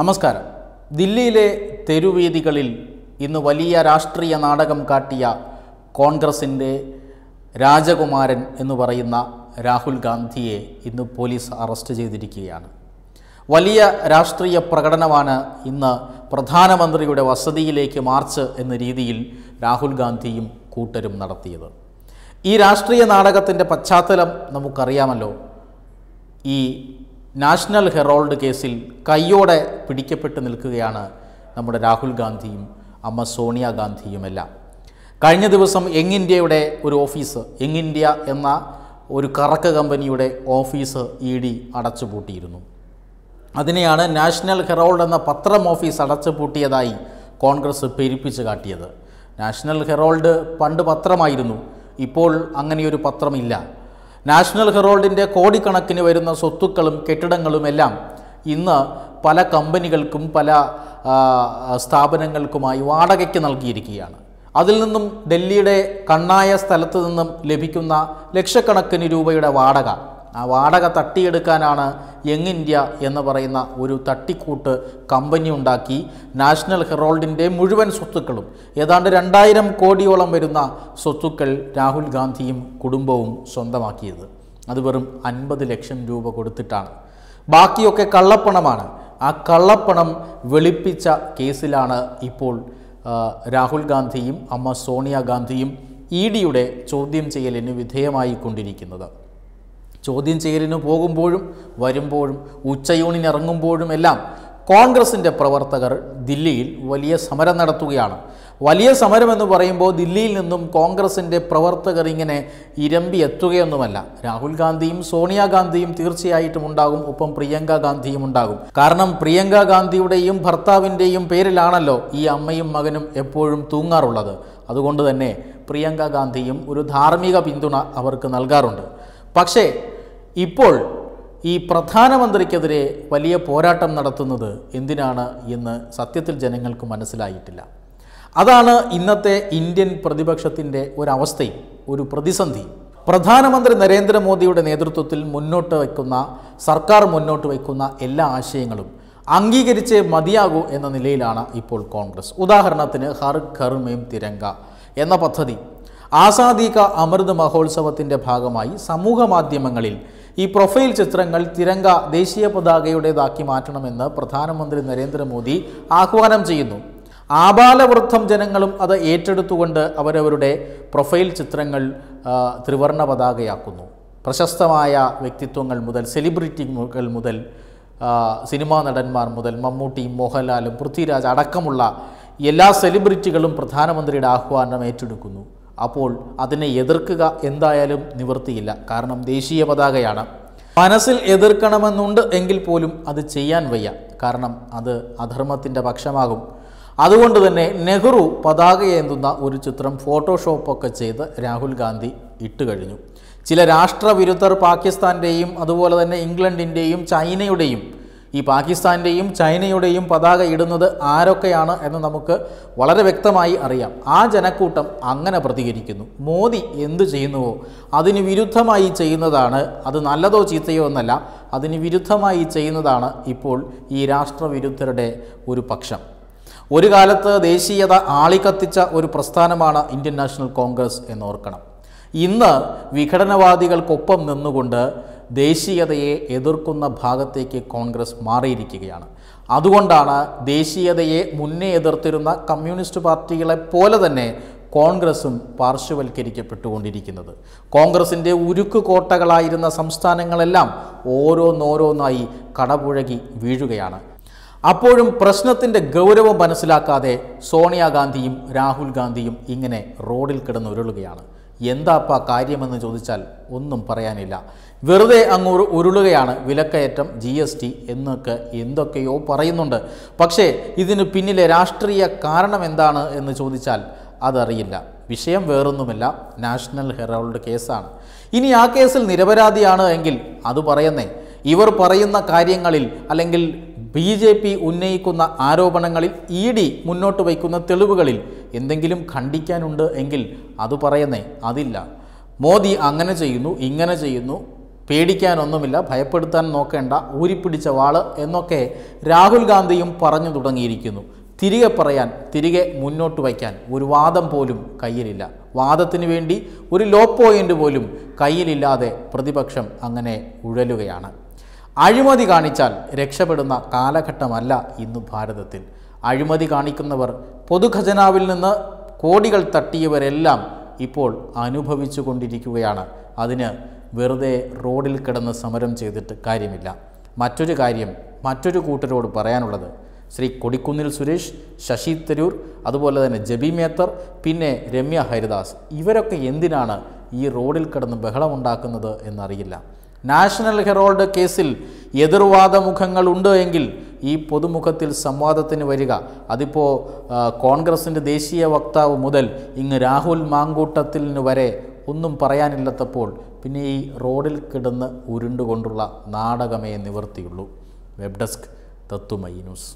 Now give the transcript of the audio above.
നമസ്കാരം ദില്ലിയിലെ തെരുവേദികളിൽ ഇന്ന് വലിയ രാഷ്ട്രീയ നാടകം കാട്ടിയ കോൺഗ്രസിൻ്റെ രാജകുമാരൻ എന്ന് പറയുന്ന രാഹുൽ ഗാന്ധിയെ ഇന്ന് പോലീസ് അറസ്റ്റ് ചെയ്തിരിക്കുകയാണ് വലിയ രാഷ്ട്രീയ പ്രകടനമാണ് ഇന്ന് പ്രധാനമന്ത്രിയുടെ വസതിയിലേക്ക് മാർച്ച് എന്ന രീതിയിൽ രാഹുൽ ഗാന്ധിയും കൂട്ടരും നടത്തിയത് ഈ രാഷ്ട്രീയ നാടകത്തിൻ്റെ പശ്ചാത്തലം നമുക്കറിയാമല്ലോ ഈ നാഷണൽ ഹെറോൾഡ് കേസിൽ കയ്യോടെ പിടിക്കപ്പെട്ട് നിൽക്കുകയാണ് നമ്മുടെ രാഹുൽ ഗാന്ധിയും അമ്മ സോണിയാഗാന്ധിയുമെല്ലാം കഴിഞ്ഞ ദിവസം യങ് ഇന്ത്യയുടെ ഒരു ഓഫീസ് യങ് ഇന്ത്യ എന്ന ഒരു കറക്ക കമ്പനിയുടെ ഓഫീസ് ഇ ഡി അടച്ചുപൂട്ടിയിരുന്നു അതിനെയാണ് നാഷണൽ ഹെറോൾഡ് എന്ന പത്രം ഓഫീസ് അടച്ചുപൂട്ടിയതായി കോൺഗ്രസ് പെരുപ്പിച്ച് കാട്ടിയത് നാഷണൽ ഹെറോൾഡ് പണ്ട് പത്രമായിരുന്നു ഇപ്പോൾ അങ്ങനെയൊരു പത്രമില്ല നാഷണൽ ഹെറോൾഡിൻ്റെ കോടിക്കണക്കിന് വരുന്ന സ്വത്തുക്കളും കെട്ടിടങ്ങളും എല്ലാം ഇന്ന് പല കമ്പനികൾക്കും പല സ്ഥാപനങ്ങൾക്കുമായി വാടകയ്ക്ക് നൽകിയിരിക്കുകയാണ് അതിൽ നിന്നും ഡൽഹിയുടെ കണ്ണായ സ്ഥലത്ത് നിന്നും ലഭിക്കുന്ന ലക്ഷക്കണക്കിന് രൂപയുടെ വാടക ആ വാടക തട്ടിയെടുക്കാനാണ് യങ് ഇന്ത്യ എന്ന് പറയുന്ന ഒരു തട്ടിക്കൂട്ട് കമ്പനി ഉണ്ടാക്കി നാഷണൽ ഹെറോൾഡിൻ്റെ മുഴുവൻ സ്വത്തുക്കളും ഏതാണ്ട് രണ്ടായിരം കോടിയോളം വരുന്ന സ്വത്തുക്കൾ രാഹുൽ ഗാന്ധിയും കുടുംബവും സ്വന്തമാക്കിയത് അത് വെറും അൻപത് ലക്ഷം രൂപ കൊടുത്തിട്ടാണ് ബാക്കിയൊക്കെ കള്ളപ്പണമാണ് ആ കള്ളപ്പണം വെളുപ്പിച്ച കേസിലാണ് ഇപ്പോൾ രാഹുൽ ഗാന്ധിയും അമ്മ സോണിയാഗാന്ധിയും ഇ ഡിയുടെ ചോദ്യം ചെയ്യലിന് വിധേയമായിക്കൊണ്ടിരിക്കുന്നത് ചോദ്യം ചെയ്യലിന് പോകുമ്പോഴും വരുമ്പോഴും ഉച്ചയൂണിന് ഇറങ്ങുമ്പോഴും എല്ലാം കോൺഗ്രസിൻ്റെ പ്രവർത്തകർ ദില്ലിയിൽ വലിയ സമരം നടത്തുകയാണ് വലിയ സമരമെന്ന് പറയുമ്പോൾ ദില്ലിയിൽ നിന്നും കോൺഗ്രസിൻ്റെ പ്രവർത്തകർ ഇങ്ങനെ ഇരമ്പി എത്തുകയൊന്നുമല്ല രാഹുൽ ഗാന്ധിയും സോണിയാഗാന്ധിയും തീർച്ചയായിട്ടും ഉണ്ടാകും ഒപ്പം പ്രിയങ്ക ഗാന്ധിയും ഉണ്ടാകും കാരണം പ്രിയങ്ക ഗാന്ധിയുടെയും ഭർത്താവിൻ്റെയും പേരിലാണല്ലോ ഈ അമ്മയും മകനും എപ്പോഴും തൂങ്ങാറുള്ളത് അതുകൊണ്ട് തന്നെ പ്രിയങ്ക ഗാന്ധിയും ഒരു ധാർമ്മിക പിന്തുണ അവർക്ക് നൽകാറുണ്ട് പക്ഷേ ഇപ്പോൾ ഈ പ്രധാനമന്ത്രിക്കെതിരെ വലിയ പോരാട്ടം നടത്തുന്നത് എന്തിനാണ് എന്ന് സത്യത്തിൽ ജനങ്ങൾക്ക് മനസ്സിലായിട്ടില്ല അതാണ് ഇന്നത്തെ ഇന്ത്യൻ പ്രതിപക്ഷത്തിൻ്റെ ഒരവസ്ഥയും ഒരു പ്രതിസന്ധി പ്രധാനമന്ത്രി നരേന്ദ്രമോദിയുടെ നേതൃത്വത്തിൽ മുന്നോട്ട് വയ്ക്കുന്ന സർക്കാർ മുന്നോട്ട് വയ്ക്കുന്ന എല്ലാ ആശയങ്ങളും അംഗീകരിച്ച് മതിയാകൂ എന്ന നിലയിലാണ് ഇപ്പോൾ കോൺഗ്രസ് ഉദാഹരണത്തിന് ഹർ ഖർ മേം തിരങ്ക എന്ന പദ്ധതി ആസാദി ക അമൃത് മഹോത്സവത്തിൻ്റെ ഭാഗമായി സമൂഹ മാധ്യമങ്ങളിൽ ഈ പ്രൊഫൈൽ ചിത്രങ്ങൾ തിരങ്ക ദേശീയ പതാകയുടേതാക്കി മാറ്റണമെന്ന് പ്രധാനമന്ത്രി നരേന്ദ്രമോദി ആഹ്വാനം ചെയ്യുന്നു ആബാലവൃദ്ധം ജനങ്ങളും അത് ഏറ്റെടുത്തുകൊണ്ട് അവരവരുടെ പ്രൊഫൈൽ ചിത്രങ്ങൾ ത്രിവർണ പതാകയാക്കുന്നു പ്രശസ്തമായ വ്യക്തിത്വങ്ങൾ മുതൽ സെലിബ്രിറ്റികൾ മുതൽ സിനിമാ നടന്മാർ മുതൽ മമ്മൂട്ടി മോഹൻലാലും പൃഥ്വിരാജ് അടക്കമുള്ള എല്ലാ സെലിബ്രിറ്റികളും പ്രധാനമന്ത്രിയുടെ ആഹ്വാനം ഏറ്റെടുക്കുന്നു അപ്പോൾ അതിനെ എതിർക്കുക എന്തായാലും നിവൃത്തിയില്ല കാരണം ദേശീയ പതാകയാണ് മനസ്സിൽ എതിർക്കണമെന്നുണ്ട് എങ്കിൽ പോലും അത് ചെയ്യാൻ വയ്യ കാരണം അത് അധർമ്മത്തിൻ്റെ പക്ഷമാകും അതുകൊണ്ട് തന്നെ നെഹ്റു പതാകയേന്തുന്ന ഒരു ചിത്രം ഫോട്ടോഷോപ്പൊക്കെ ചെയ്ത് രാഹുൽ ഗാന്ധി ഇട്ട് കഴിഞ്ഞു ചില രാഷ്ട്രവിരുദ്ധർ പാകിസ്ഥാൻ്റെയും അതുപോലെ തന്നെ ഇംഗ്ലണ്ടിൻ്റെയും ചൈനയുടെയും ഈ പാകിസ്ഥാൻ്റെയും ചൈനയുടെയും പതാക ഇടുന്നത് ആരൊക്കെയാണ് എന്ന് നമുക്ക് വളരെ വ്യക്തമായി അറിയാം ആ ജനക്കൂട്ടം അങ്ങനെ പ്രതികരിക്കുന്നു മോദി എന്തു ചെയ്യുന്നുവോ അതിന് വിരുദ്ധമായി ചെയ്യുന്നതാണ് അത് നല്ലതോ ചീത്തയോ എന്നല്ല അതിന് വിരുദ്ധമായി ചെയ്യുന്നതാണ് ഇപ്പോൾ ഈ രാഷ്ട്രവിരുദ്ധരുടെ ഒരു പക്ഷം ഒരു കാലത്ത് ദേശീയത ആളിക്കത്തിച്ച ഒരു പ്രസ്ഥാനമാണ് ഇന്ത്യൻ നാഷണൽ കോൺഗ്രസ് എന്നോർക്കണം ഇന്ന് വിഘടനവാദികൾക്കൊപ്പം നിന്നുകൊണ്ട് ദേശീയതയെ എതിർക്കുന്ന ഭാഗത്തേക്ക് കോൺഗ്രസ് മാറിയിരിക്കുകയാണ് അതുകൊണ്ടാണ് ദേശീയതയെ മുന്നേ എതിർത്തിരുന്ന കമ്മ്യൂണിസ്റ്റ് പാർട്ടികളെ പോലെ തന്നെ കോൺഗ്രസും പാർശ്വവൽക്കരിക്കപ്പെട്ടുകൊണ്ടിരിക്കുന്നത് കോൺഗ്രസിൻ്റെ ഉരുക്ക് കോട്ടകളായിരുന്ന സംസ്ഥാനങ്ങളെല്ലാം ഓരോന്നോരോന്നായി കടപുഴകി വീഴുകയാണ് അപ്പോഴും പ്രശ്നത്തിൻ്റെ ഗൗരവം മനസ്സിലാക്കാതെ സോണിയാഗാന്ധിയും രാഹുൽ ഗാന്ധിയും ഇങ്ങനെ റോഡിൽ കിടന്നുരുളുകയാണ് എന്താപ്പാ കാര്യമെന്ന് ചോദിച്ചാൽ ഒന്നും പറയാനില്ല വെറുതെ അങ്ങ് ഉരുളുകയാണ് വിലക്കയറ്റം ജി എസ് ടി എന്നൊക്കെ എന്തൊക്കെയോ പറയുന്നുണ്ട് പക്ഷേ ഇതിന് പിന്നിലെ രാഷ്ട്രീയ കാരണം എന്താണ് എന്ന് ചോദിച്ചാൽ അതറിയില്ല വിഷയം വേറൊന്നുമില്ല നാഷണൽ ഹെറോൾഡ് കേസാണ് ഇനി ആ കേസിൽ നിരപരാധിയാണ് എങ്കിൽ അത് പറയുന്നേ ഇവർ പറയുന്ന കാര്യങ്ങളിൽ അല്ലെങ്കിൽ ബി ജെ പി ഉന്നയിക്കുന്ന ആരോപണങ്ങളിൽ ഇ ഡി മുന്നോട്ട് വയ്ക്കുന്ന തെളിവുകളിൽ എന്തെങ്കിലും ഖണ്ഡിക്കാനുണ്ട് എങ്കിൽ അത് പറയുന്നേ അതില്ല മോദി അങ്ങനെ ചെയ്യുന്നു ഇങ്ങനെ ചെയ്യുന്നു പേടിക്കാനൊന്നുമില്ല ഭയപ്പെടുത്താൻ നോക്കേണ്ട ഊരിപ്പിടിച്ച വാള് എന്നൊക്കെ രാഹുൽ ഗാന്ധിയും പറഞ്ഞു തുടങ്ങിയിരിക്കുന്നു തിരികെ പറയാൻ തിരികെ മുന്നോട്ട് വയ്ക്കാൻ ഒരു വാദം പോലും കയ്യിലില്ല വാദത്തിന് വേണ്ടി ഒരു ലോ പോയിൻ്റ് പോലും കയ്യിലില്ലാതെ പ്രതിപക്ഷം അങ്ങനെ ഉഴലുകയാണ് അഴിമതി കാണിച്ചാൽ രക്ഷപ്പെടുന്ന കാലഘട്ടമല്ല ഇന്ന് ഭാരതത്തിൽ അഴിമതി കാണിക്കുന്നവർ പൊതുഖജനാവിൽ നിന്ന് കോടികൾ തട്ടിയവരെല്ലാം ഇപ്പോൾ അനുഭവിച്ചു കൊണ്ടിരിക്കുകയാണ് അതിന് വെറുതെ റോഡിൽ കിടന്ന് സമരം ചെയ്തിട്ട് കാര്യമില്ല മറ്റൊരു കാര്യം മറ്റൊരു കൂട്ടരോട് പറയാനുള്ളത് ശ്രീ കൊടിക്കുന്നിൽ സുരേഷ് ശശി തരൂർ അതുപോലെ തന്നെ ജബി മേത്തർ പിന്നെ രമ്യ ഹരിദാസ് ഇവരൊക്കെ എന്തിനാണ് ഈ റോഡിൽ കിടന്ന് ബഹളമുണ്ടാക്കുന്നത് എന്നറിയില്ല നാഷണൽ ഹെറോൾഡ് കേസിൽ മുഖങ്ങൾ ഉണ്ട് എങ്കിൽ ഈ പൊതുമുഖത്തിൽ സംവാദത്തിന് വരിക അതിപ്പോൾ കോൺഗ്രസിൻ്റെ ദേശീയ വക്താവ് മുതൽ ഇങ്ങ് രാഹുൽ മാങ്കൂട്ടത്തിന് വരെ ഒന്നും പറയാനില്ലാത്തപ്പോൾ പിന്നെ ഈ റോഡിൽ കിടന്ന് ഉരുണ്ടുകൊണ്ടുള്ള നാടകമേ നിവർത്തിയുള്ളൂ വെബ് ഡെസ്ക് തത്തുമൈ ന്യൂസ്